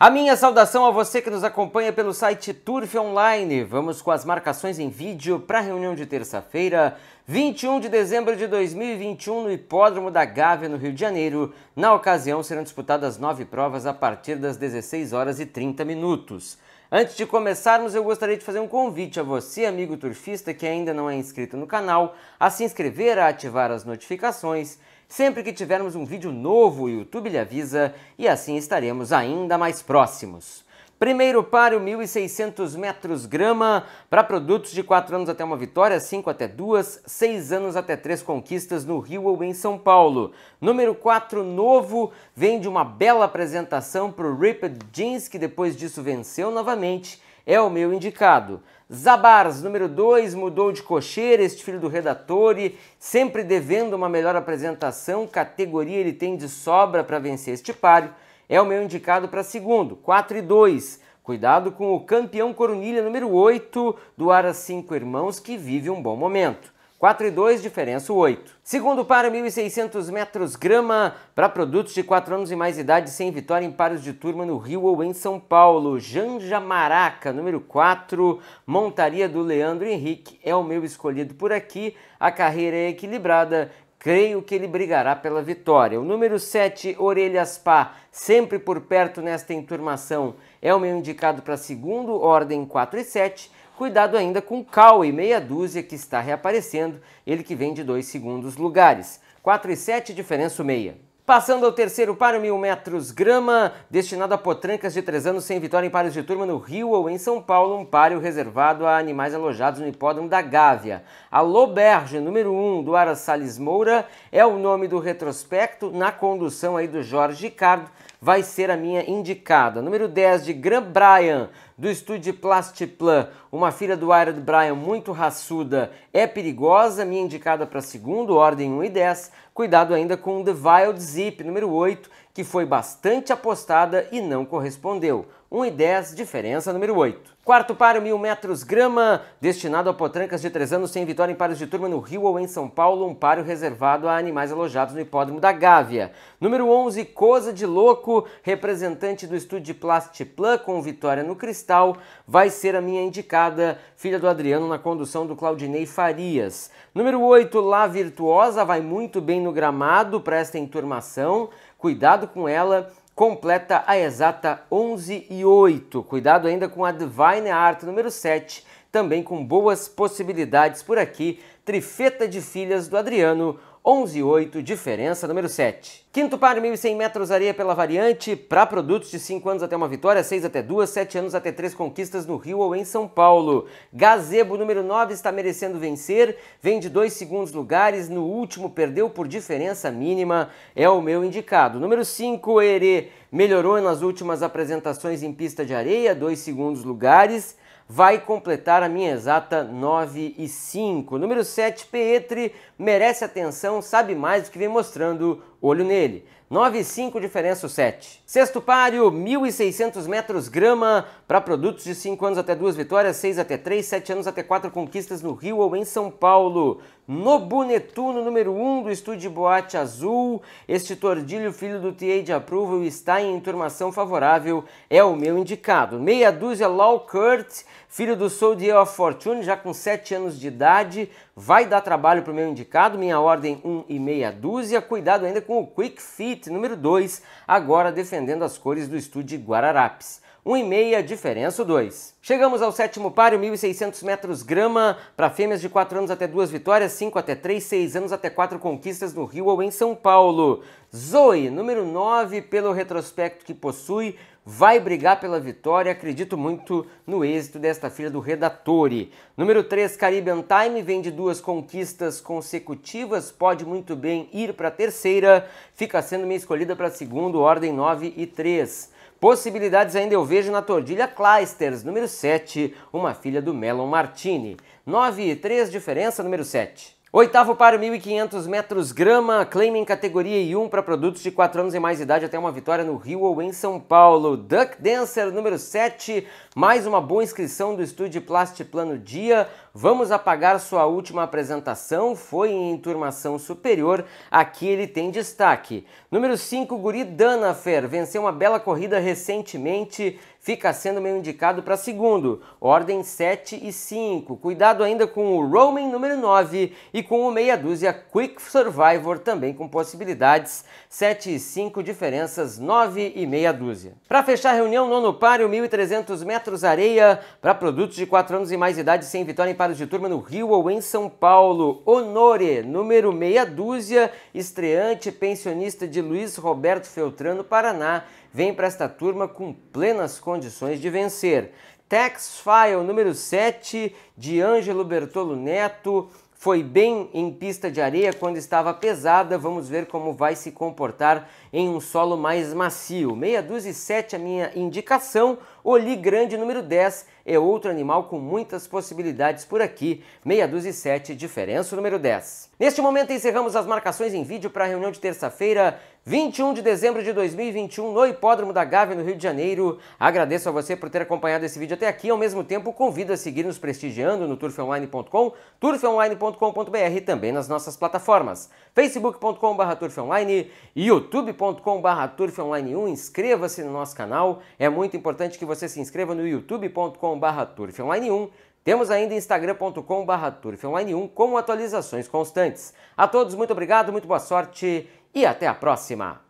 A minha saudação a você que nos acompanha pelo site Turf Online. Vamos com as marcações em vídeo para a reunião de terça-feira, 21 de dezembro de 2021, no Hipódromo da Gávea, no Rio de Janeiro. Na ocasião, serão disputadas nove provas a partir das 16 horas e 30 minutos. Antes de começarmos, eu gostaria de fazer um convite a você, amigo turfista que ainda não é inscrito no canal, a se inscrever, a ativar as notificações Sempre que tivermos um vídeo novo, o YouTube lhe avisa e assim estaremos ainda mais próximos. Primeiro páreo 1.600 metros grama para produtos de 4 anos até uma vitória, 5 até 2, 6 anos até 3 conquistas no Rio ou em São Paulo. Número 4 novo vem de uma bela apresentação para o Ripped Jeans, que depois disso venceu novamente é o meu indicado. Zabars, número 2, mudou de cocheira, este filho do redator e sempre devendo uma melhor apresentação, categoria ele tem de sobra para vencer este páreo, é o meu indicado para segundo, 4 e 2. Cuidado com o campeão Coronilha número 8 do Ara 5 Irmãos, que vive um bom momento. 4 e 2, diferença 8. Segundo paro, 1.600 metros grama para produtos de 4 anos e mais idade sem vitória em paros de turma no Rio ou em São Paulo. Janja Maraca, número 4, montaria do Leandro Henrique, é o meu escolhido por aqui. A carreira é equilibrada, creio que ele brigará pela vitória. O número 7, Orelhas Pá, sempre por perto nesta enturmação, é o meu indicado para segundo, ordem 4 e 7. Cuidado ainda com Cauê, meia dúzia que está reaparecendo, ele que vem de dois segundos lugares. 4 e 7, diferença meia. Passando ao terceiro paro, mil metros grama, destinado a potrancas de três anos sem vitória em pares de turma no Rio ou em São Paulo, um páreo reservado a animais alojados no hipódromo da Gávea. A Loberge, número 1, um, do Ara Salles Moura, é o nome do retrospecto na condução aí do Jorge Ricardo, vai ser a minha indicada. Número 10 de Grand Bryan, do estúdio Plastiplan, uma filha do Iron Bryan muito raçuda, é perigosa, minha indicada para segundo, ordem 1 e 10. Cuidado ainda com The Wild Zip, número 8, que foi bastante apostada e não correspondeu. 1,10, diferença número 8. Quarto paro, 1.000 metros grama, destinado a potrancas de 3 anos sem vitória em pares de turma no Rio ou em São Paulo, um paro reservado a animais alojados no hipódromo da Gávea. Número 11, Cosa de Louco, representante do estúdio Plastiplan com vitória no Cristal, vai ser a minha indicada, filha do Adriano na condução do Claudinei Farias. Número 8, Lá Virtuosa, vai muito bem no gramado para esta enturmação, cuidado com ela, completa a exata 11 e 8. Cuidado ainda com a Divine Art número 7, também com boas possibilidades por aqui. Trifeta de filhas do Adriano, 11,8, diferença número 7. Quinto par, 1.100 metros, areia pela variante, para produtos de 5 anos até uma vitória, 6 até 2, 7 anos até 3 conquistas no Rio ou em São Paulo. Gazebo, número 9, está merecendo vencer, vem de dois segundos lugares, no último perdeu por diferença mínima, é o meu indicado. Número 5, Herê, melhorou nas últimas apresentações em pista de areia, dois segundos lugares, vai completar a minha exata 9 e 5. Número 7, Pietre merece atenção, sabe mais do que vem mostrando, olho nele. 9 e 5, diferença 7. Sexto páreo, 1.600 metros grama para produtos de 5 anos até 2 vitórias, 6 até 3, 7 anos até 4 conquistas no Rio ou em São Paulo. Nobu Netuno, número 1 um do estúdio Boate Azul. Este tordilho, filho do TA de Approval, está em enturmação favorável, é o meu indicado. Meia dúzia Law Kurt, filho do Soul of Fortune, já com 7 anos de idade, vai dar trabalho para o meu indicado. Minha ordem 1 um e meia dúzia. Cuidado ainda com o Quick Fit, número 2, agora defendendo as cores do estúdio Guararapes. 1,5, diferença 2. Chegamos ao sétimo páreo, 1.600 metros grama, para fêmeas de 4 anos até 2 vitórias, 5 até 3, 6 anos até 4 conquistas no Rio ou em São Paulo. Zoe, número 9, pelo retrospecto que possui, vai brigar pela vitória, acredito muito no êxito desta filha do Redatore. Número 3, Caribbean Time, vem de duas conquistas consecutivas, pode muito bem ir para a terceira, fica sendo minha escolhida para segundo, ordem 9 e 3. Possibilidades ainda eu vejo na tordilha Clijsters, número 7, uma filha do Melon Martini. 9 e 3 diferença, número 7. Oitavo para 1.500 metros grama, claim em categoria I1 para produtos de 4 anos e mais idade até uma vitória no Rio ou em São Paulo. Duck Dancer número 7, mais uma boa inscrição do estúdio Plast Plano Dia, Vamos apagar sua última apresentação, foi em turmação superior, aqui ele tem destaque. Número 5, Guri Danafer, venceu uma bela corrida recentemente, fica sendo meio indicado para segundo. Ordem 7 e 5. Cuidado ainda com o Roaming número 9 e com o meia dúzia Quick Survivor também com possibilidades. 7 e 5 diferenças 9 e meia dúzia. Para fechar a reunião, nono páreo, 1.300 metros areia para produtos de 4 anos e mais idade sem vitória em pares de turma no Rio ou em São Paulo. Honore, número meia dúzia, estreante pensionista de Luiz Roberto Feltrano, Paraná, vem para esta turma com plenas condições de vencer. Tax File, número 7, de Ângelo Bertolo Neto, foi bem em pista de areia quando estava pesada. Vamos ver como vai se comportar em um solo mais macio. Meia dúzia e 7 a minha indicação. Oli Grande, número 10, é outro animal com muitas possibilidades por aqui, meia dúzia sete, diferença número 10. Neste momento encerramos as marcações em vídeo para a reunião de terça-feira, 21 de dezembro de 2021, no Hipódromo da Gávea, no Rio de Janeiro. Agradeço a você por ter acompanhado esse vídeo até aqui. Ao mesmo tempo, convido a seguir nos prestigiando no turfonline.com, turfonline.com.br e também nas nossas plataformas facebook.com.br turfonline, youtube.com.br turfonline1. Inscreva-se no nosso canal. É muito importante que você se inscreva no youtube.com.br instagram.com.br Turf Online 1. Temos ainda instagram.com.br Turf Online 1 com atualizações constantes. A todos, muito obrigado, muito boa sorte e até a próxima!